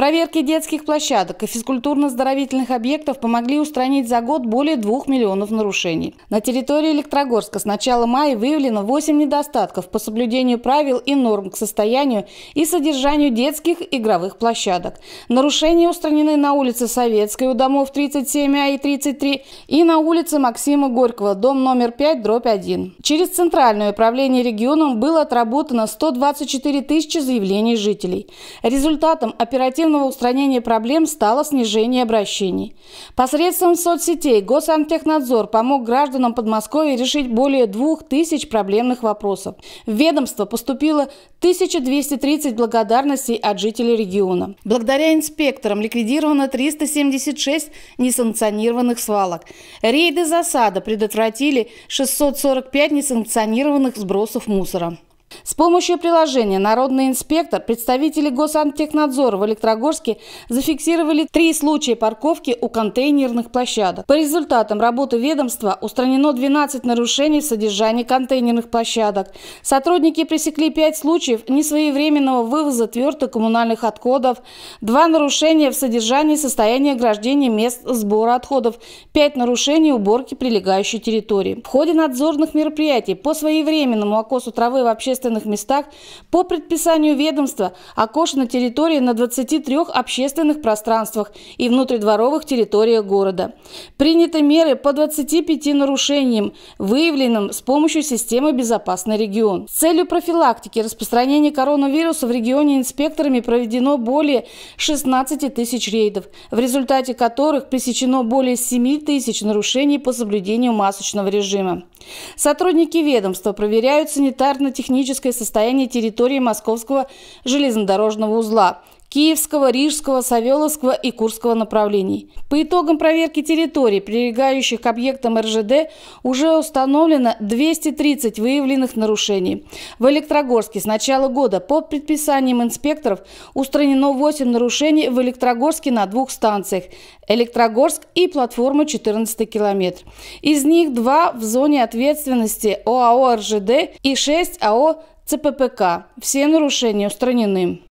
Проверки детских площадок и физкультурно-здоровительных объектов помогли устранить за год более 2 миллионов нарушений. На территории Электрогорска с начала мая выявлено 8 недостатков по соблюдению правил и норм к состоянию и содержанию детских игровых площадок. Нарушения устранены на улице Советской у домов 37А и 33 и на улице Максима Горького, дом номер 5, дробь 1. Через Центральное управление регионом было отработано 124 тысячи заявлений жителей. Результатом оперативного постепенного устранения проблем стало снижение обращений. Посредством соцсетей Госантехнадзор помог гражданам Подмосковья решить более двух тысяч проблемных вопросов. В ведомство поступило 1230 благодарностей от жителей региона. Благодаря инспекторам ликвидировано 376 несанкционированных свалок. Рейды засада предотвратили 645 несанкционированных сбросов мусора. С помощью приложения «Народный инспектор» представители Госантехнадзора в Электрогорске зафиксировали три случая парковки у контейнерных площадок. По результатам работы ведомства устранено 12 нарушений в содержании контейнерных площадок. Сотрудники пресекли 5 случаев несвоевременного вывоза твердых коммунальных отходов, 2 нарушения в содержании состояния ограждения мест сбора отходов, 5 нарушений уборки прилегающей территории. В ходе надзорных мероприятий по своевременному окосу травы в общественных общественных местах по предписанию ведомства окош на территории на 23 общественных пространствах и внутридворовых территориях города. Приняты меры по 25 нарушениям, выявленным с помощью системы «Безопасный регион». С целью профилактики распространения коронавируса в регионе инспекторами проведено более 16 тысяч рейдов, в результате которых пресечено более 7 тысяч нарушений по соблюдению масочного режима. Сотрудники ведомства проверяют санитарно-техническое и состояние территории Московского железнодорожного узла, Киевского, Рижского, Савеловского и Курского направлений. По итогам проверки территорий, прилегающих к объектам РЖД, уже установлено 230 выявленных нарушений. В Электрогорске с начала года по предписаниям инспекторов устранено 8 нарушений в Электрогорске на двух станциях – Электрогорск и платформа 14 километр. Из них два в зоне ответственности ОАО РЖД и 6 АО ЦППК. Все нарушения устранены.